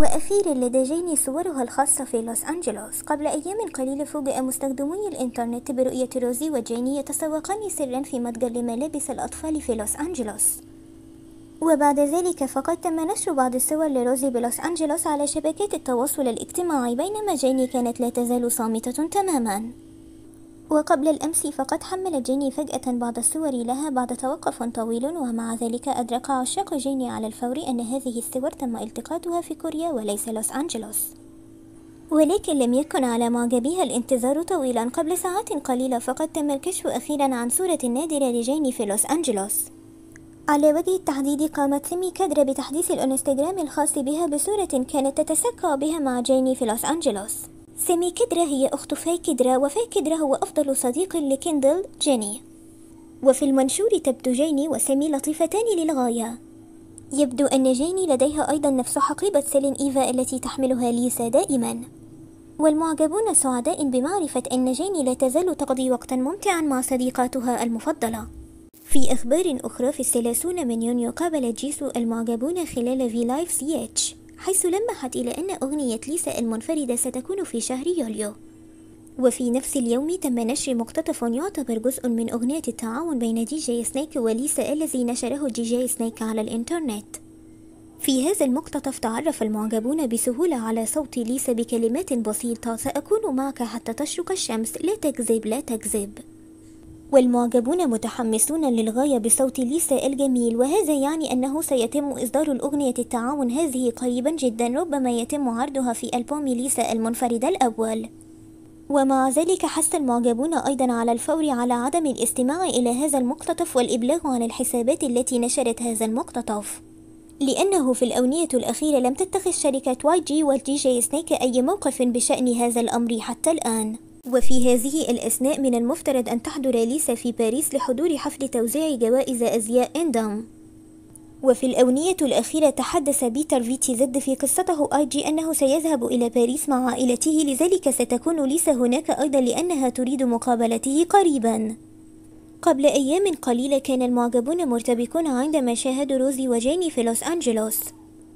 وأخيرا لدى جيني صورها الخاصة في لوس أنجلوس قبل أيام قليلة فوجئ مستخدمي الإنترنت برؤية روزي وجيني يتسوقان سرا في متجر لملابس الأطفال في لوس أنجلوس وبعد ذلك فقد تم نشر بعض الصور لروزي بلوس أنجلوس على شبكات التواصل الاجتماعي بينما جيني كانت لا تزال صامتة تماماً وقبل الأمس فقد حملت جيني فجأة بعض الصور لها بعد توقف طويل ومع ذلك أدرك عشاق جيني على الفور أن هذه الصور تم التقاطها في كوريا وليس لوس أنجلوس ولكن لم يكن على معجبها الانتظار طويلا قبل ساعات قليلة فقد تم الكشف أخيرا عن صورة نادرة لجيني في لوس أنجلوس على وجه التحديد قامت سيمي كدر بتحديث الانستجرام الخاص بها بصورة كانت تتسكع بها مع جيني في لوس أنجلوس سمي كدرة هي أخت فاي كدرة وفاي كدرة هو أفضل صديق لكندل جيني وفي المنشور تبدو جيني وسمي لطيفتان للغاية يبدو أن جيني لديها أيضا نفس حقيبة سيلين إيفا التي تحملها ليسا دائما والمعجبون سعداء بمعرفة أن جيني لا تزال تقضي وقتا ممتعا مع صديقاتها المفضلة في أخبار أخرى في الثلاثون من يونيو قابلت جيسو المعجبون خلال في لايف سي اتش حيث لمحت إلى أن أغنية ليسا المنفردة ستكون في شهر يوليو وفي نفس اليوم تم نشر مقتطف يعتبر جزء من أغنية التعاون بين دي جي سنيك وليسا الذي نشره دي جي سنيك على الإنترنت في هذا المقتطف تعرف المعجبون بسهولة على صوت ليسا بكلمات بسيطة سأكون معك حتى تشرق الشمس لا تكذب لا تكذب والمعجبون متحمسون للغاية بصوت ليسا الجميل وهذا يعني أنه سيتم إصدار الأغنية التعاون هذه قريبا جدا ربما يتم عرضها في ألبوم ليسا المنفرد الأول ومع ذلك حث المعجبون أيضا على الفور على عدم الاستماع إلى هذا المقتطف والإبلاغ عن الحسابات التي نشرت هذا المقتطف لأنه في الأونية الأخيرة لم تتخذ شركة واي جي والدي جي سنيك أي موقف بشأن هذا الأمر حتى الآن وفي هذه الأثناء من المفترض أن تحضر ليسا في باريس لحضور حفل توزيع جوائز أزياء إندام وفي الأونية الأخيرة تحدث بيتر فيتي زد في قصته آي جي أنه سيذهب إلى باريس مع عائلته لذلك ستكون ليسا هناك أيضا لأنها تريد مقابلته قريبا قبل أيام قليلة كان المعجبون مرتبكون عندما شاهدوا روزي وجاني في لوس أنجلوس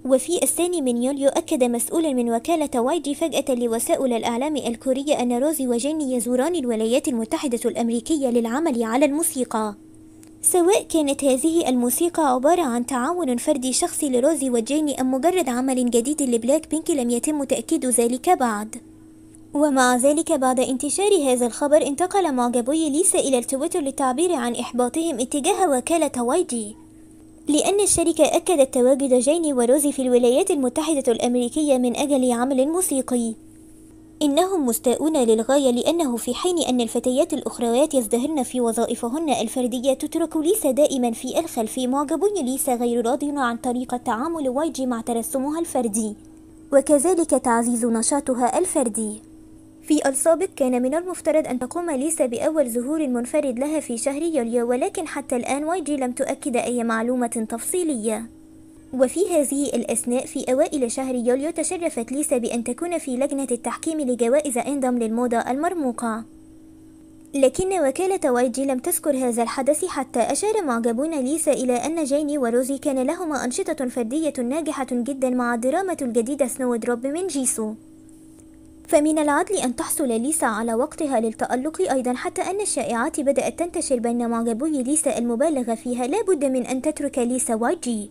وفي الثاني من يوليو أكد مسؤول من وكالة جي فجأة لوسائل الإعلام الكورية أن روزي وجيني يزوران الولايات المتحدة الأمريكية للعمل على الموسيقى سواء كانت هذه الموسيقى عبارة عن تعاون فردي شخصي لروزي وجيني أم مجرد عمل جديد لبلاك بينك لم يتم تأكيد ذلك بعد ومع ذلك بعد انتشار هذا الخبر انتقل معجبي ليسا إلى التويتر للتعبير عن إحباطهم اتجاه وكالة واي جي لأن الشركة أكدت تواجد جيني وروزي في الولايات المتحدة الأمريكية من أجل عمل موسيقي إنهم مستاءون للغاية لأنه في حين أن الفتيات الأخريات يزدهرن في وظائفهن الفردية تترك ليسا دائما في الخلف معجب ليسا غير راضي عن طريقة تعامل وايجي مع ترسمها الفردي وكذلك تعزيز نشاطها الفردي في السابق كان من المفترض أن تقوم ليسا بأول ظهور منفرد لها في شهر يوليو ولكن حتى الآن واي جي لم تؤكد أي معلومة تفصيلية وفي هذه الأثناء في أوائل شهر يوليو تشرفت ليسا بأن تكون في لجنة التحكيم لجوائز اندم للموضة المرموقة لكن وكالة واي جي لم تذكر هذا الحدث حتى أشار معجبون ليسا إلى أن جيني وروزي كان لهما أنشطة فردية ناجحة جدا مع الدراما الجديدة سنو دروب من جيسو فمن العدل أن تحصل ليسا على وقتها للتألق أيضا حتى أن الشائعات بدأت تنتشر بين معجبي ليسا المبالغة فيها لابد من أن تترك ليسا واجي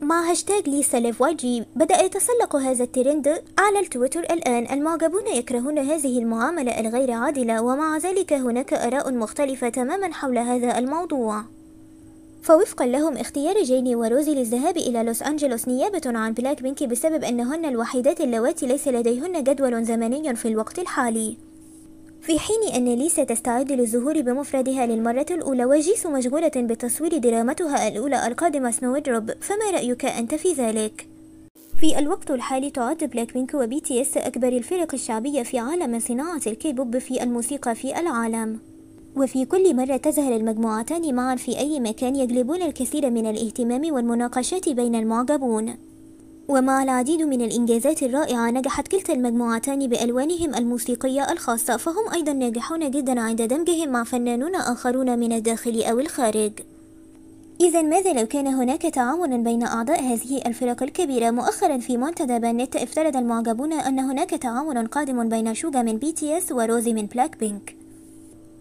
مع هاشتاج ليسا ليف واي جي بدأ يتسلق هذا الترند على التويتر الآن المعجبون يكرهون هذه المعاملة الغير عادلة ومع ذلك هناك آراء مختلفة تماما حول هذا الموضوع فوفقا لهم اختيار جيني وروزي للذهاب إلى لوس أنجلوس نيابة عن بلاك بينكي بسبب أنهن الوحيدات اللواتي ليس لديهن جدول زمني في الوقت الحالي في حين أن ليسا تستعد للظهور بمفردها للمرة الأولى وجيس مشغولة بتصوير درامتها الأولى القادمة سنو دروب فما رأيك أنت في ذلك؟ في الوقت الحالي تعد بلاك بينك وبي تي اس أكبر الفرق الشعبية في عالم صناعة الكيبوب في الموسيقى في العالم وفي كل مرة تظهر المجموعتان معا في أي مكان يجلبون الكثير من الاهتمام والمناقشات بين المعجبون ومع العديد من الإنجازات الرائعة نجحت كلتا المجموعتان بألوانهم الموسيقية الخاصة فهم أيضا ناجحون جدا عند دمجهم مع فنانون آخرون من الداخل أو الخارج إذا ماذا لو كان هناك تعاون بين أعضاء هذه الفرق الكبيرة مؤخرا في منتدى بانيت افترض المعجبون أن هناك تعاون قادم بين شوجا من بي تي اس وروزي من بلاك بينك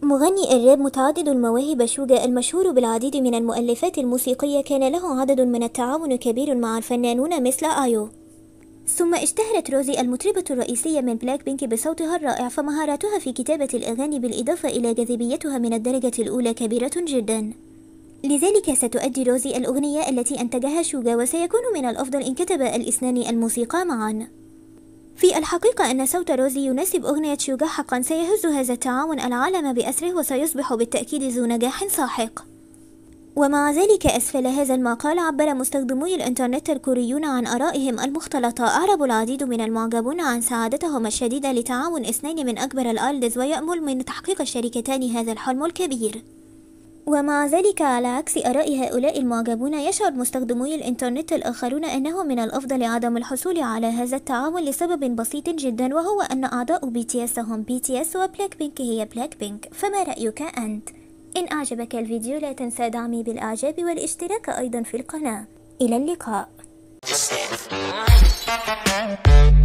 مغني الراب متعدد المواهب شوجا المشهور بالعديد من المؤلفات الموسيقية كان له عدد من التعاون كبير مع الفنانون مثل آيو ثم اشتهرت روزي المطربة الرئيسية من بلاك بينك بصوتها الرائع فمهاراتها في كتابة الأغاني بالإضافة إلى جاذبيتها من الدرجة الأولى كبيرة جدا لذلك ستؤدي روزي الأغنية التي أنتجها شوجا وسيكون من الأفضل إن كتب الاثنان الموسيقى معاً في الحقيقة أن صوت روزي يناسب أغنية شوجا حقا سيهز هذا التعاون العالم بأسره وسيصبح بالتأكيد ذو نجاح ساحق ومع ذلك أسفل هذا المقال عبر مستخدمي الإنترنت الكوريون عن آرائهم المختلطة أعرب العديد من المعجبون عن سعادتهم الشديدة لتعاون اثنين من أكبر الألدز ويأمل من تحقيق الشركتان هذا الحلم الكبير ومع ذلك على عكس آراء هؤلاء المعجبون يشعر مستخدمي الإنترنت الآخرون أنه من الأفضل عدم الحصول على هذا التعامل لسبب بسيط جدا وهو أن أعضاء بي تي اس هم بي تي اس وبلاك بينك هي بلاك بينك فما رأيك أنت؟ إن أعجبك الفيديو لا تنسى دعمي بالإعجاب والاشتراك أيضا في القناة إلى اللقاء